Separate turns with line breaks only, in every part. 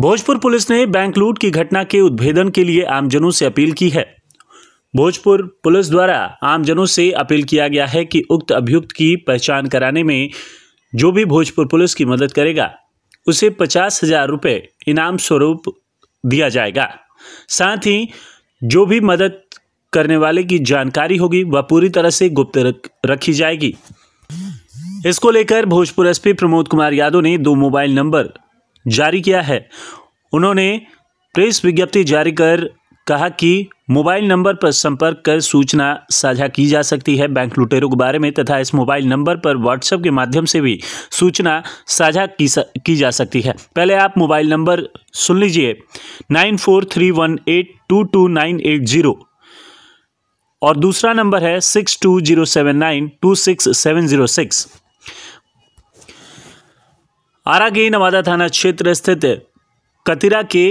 Bhojpur police ने bank लूट की घटना के उद्भेदन के लिए आमजनों से अपील की है भोजपुर पुलिस द्वारा आमजनों से अपील किया गया है कि उक्त अभियुक्त की पहचान कराने में जो भी भोजपुर पुलिस की मदद करेगा उसे पचास हजार रुपये इनाम स्वरूप दिया जाएगा साथ ही जो भी मदद करने वाले की जानकारी होगी वह पूरी तरह से गुप्त रखी जाएगी इसको लेकर भोजपुर एसपी प्रमोद कुमार यादव ने दो मोबाइल नंबर जारी किया है उन्होंने प्रेस विज्ञप्ति जारी कर कहा कि मोबाइल नंबर पर संपर्क कर सूचना साझा की जा सकती है बैंक लुटेरों के बारे में तथा इस मोबाइल नंबर पर व्हाट्सएप के माध्यम से भी सूचना साझा की, सा, की जा सकती है पहले आप मोबाइल नंबर सुन लीजिए nine four three one eight two two nine eight zero और दूसरा नंबर है six two zero seven nine two six seven zero six Ara के नवादा थाना क्षेत्र स्थित कतिरा के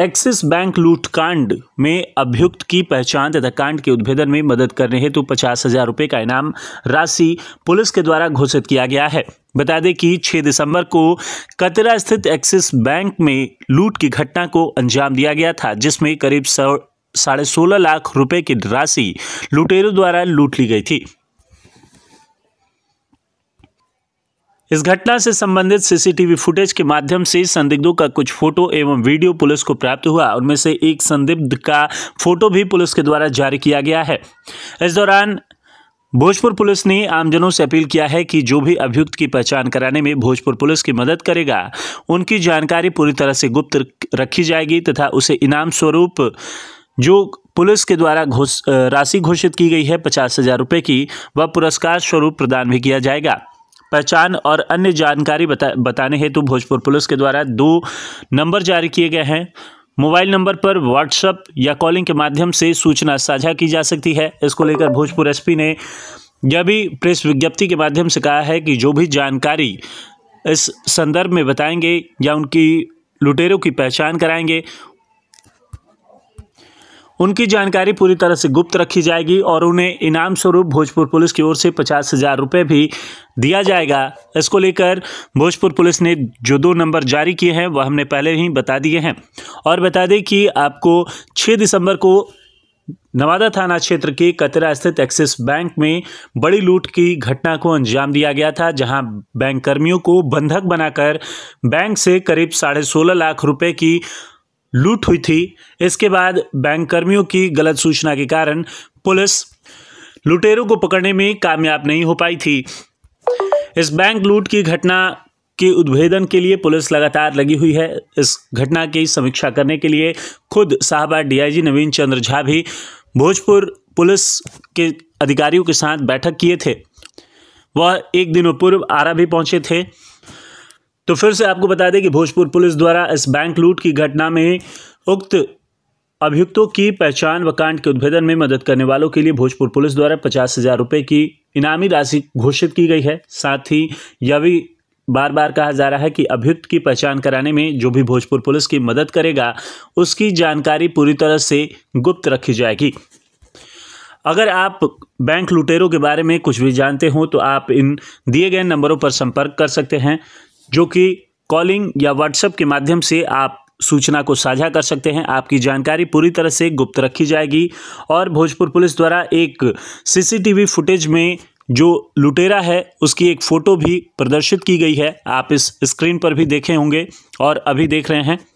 एक्सिस बैंक लूटकांड में अभियुक्त की पहचान तथा कांड के उद्भेदन में मदद करने हेतु पचास हजार रुपये का इनाम राशि पुलिस के द्वारा घोषित किया गया है बता दें कि 6 दिसंबर को कतरा स्थित एक्सिस बैंक में लूट की घटना को अंजाम दिया गया था जिसमें करीब साढ़े सोलह लाख रुपए की राशि लुटेरों द्वारा लूट ली गई थी इस घटना से संबंधित सीसीटीवी फुटेज के माध्यम से संदिग्धों का कुछ फोटो एवं वीडियो पुलिस को प्राप्त हुआ उनमें से एक संदिग्ध का फोटो भी पुलिस के द्वारा जारी किया गया है इस दौरान भोजपुर पुलिस ने आमजनों से अपील किया है कि जो भी अभियुक्त की पहचान कराने में भोजपुर पुलिस की मदद करेगा उनकी जानकारी पूरी तरह से गुप्त रखी जाएगी तथा उसे इनाम स्वरूप जो पुलिस के द्वारा घोष राशि घोषित की गई है पचास हज़ार रुपये की वह पुरस्कार स्वरूप प्रदान भी किया जाएगा पहचान और अन्य जानकारी बता बताने हेतु भोजपुर पुलिस के द्वारा दो नंबर जारी किए गए हैं मोबाइल नंबर पर व्हाट्सएप या कॉलिंग के माध्यम से सूचना साझा की जा सकती है इसको लेकर भोजपुर एसपी ने यह भी प्रेस विज्ञप्ति के माध्यम से कहा है कि जो भी जानकारी इस संदर्भ में बताएंगे या उनकी लुटेरों की पहचान कराएंगे उनकी जानकारी पूरी तरह से गुप्त रखी जाएगी और उन्हें इनाम स्वरूप भोजपुर पुलिस की ओर से पचास हज़ार रुपये भी दिया जाएगा इसको लेकर भोजपुर पुलिस ने जो दो नंबर जारी किए हैं वह हमने पहले ही बता दिए हैं और बता दें कि आपको छः दिसंबर को नवादा थाना क्षेत्र के कतरा स्थित एक्सिस बैंक में बड़ी लूट की घटना को अंजाम दिया गया था जहां बैंक कर्मियों को बंधक बनाकर बैंक से करीब साढ़े सोलह लाख रुपए की लूट हुई थी इसके बाद बैंक कर्मियों की गलत सूचना के कारण पुलिस लुटेरों को पकड़ने में कामयाब नहीं हो पाई थी इस बैंक लूट की घटना के उद्भेदन के लिए पुलिस लगातार लगी हुई है इस घटना की समीक्षा करने के लिए खुद साहबा डीआईजी नवीन चंद्र झा भी भोजपुर पुलिस के अधिकारियों के साथ बैठक किए थे वह एक दिनों पूर्व आरा भी पहुंचे थे तो फिर से आपको बता दें कि भोजपुर पुलिस द्वारा इस बैंक लूट की घटना में उक्त अभियुक्तों की पहचान व कांड के उद्भेदन में मदद करने वालों के लिए भोजपुर पुलिस द्वारा पचास हज़ार रुपये की इनामी राशि घोषित की गई है साथ ही यह भी बार बार कहा जा रहा है कि अभियुक्त की पहचान कराने में जो भी भोजपुर पुलिस की मदद करेगा उसकी जानकारी पूरी तरह से गुप्त रखी जाएगी अगर आप बैंक लुटेरों के बारे में कुछ भी जानते हो तो आप इन दिए गए नंबरों पर संपर्क कर सकते हैं जो कि कॉलिंग या व्हाट्सएप के माध्यम से आप सूचना को साझा कर सकते हैं आपकी जानकारी पूरी तरह से गुप्त रखी जाएगी और भोजपुर पुलिस द्वारा एक सीसीटीवी फुटेज में जो लुटेरा है उसकी एक फ़ोटो भी प्रदर्शित की गई है आप इस स्क्रीन पर भी देखे होंगे और अभी देख रहे हैं